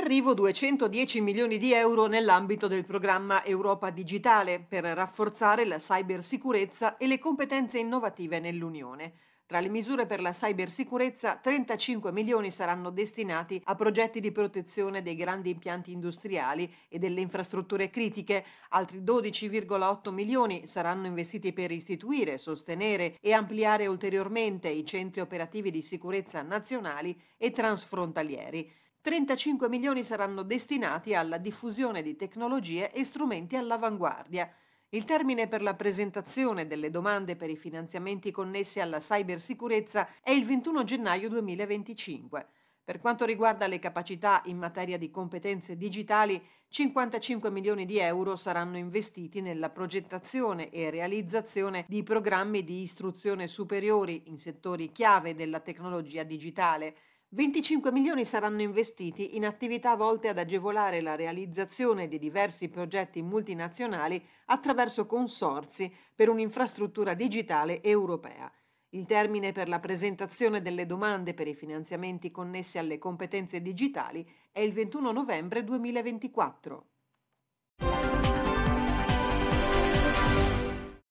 arrivo 210 milioni di euro nell'ambito del programma Europa Digitale per rafforzare la cybersicurezza e le competenze innovative nell'Unione. Tra le misure per la cybersicurezza, 35 milioni saranno destinati a progetti di protezione dei grandi impianti industriali e delle infrastrutture critiche, altri 12,8 milioni saranno investiti per istituire, sostenere e ampliare ulteriormente i centri operativi di sicurezza nazionali e transfrontalieri. 35 milioni saranno destinati alla diffusione di tecnologie e strumenti all'avanguardia. Il termine per la presentazione delle domande per i finanziamenti connessi alla cybersicurezza è il 21 gennaio 2025. Per quanto riguarda le capacità in materia di competenze digitali, 55 milioni di euro saranno investiti nella progettazione e realizzazione di programmi di istruzione superiori in settori chiave della tecnologia digitale. 25 milioni saranno investiti in attività volte ad agevolare la realizzazione di diversi progetti multinazionali attraverso consorzi per un'infrastruttura digitale europea. Il termine per la presentazione delle domande per i finanziamenti connessi alle competenze digitali è il 21 novembre 2024.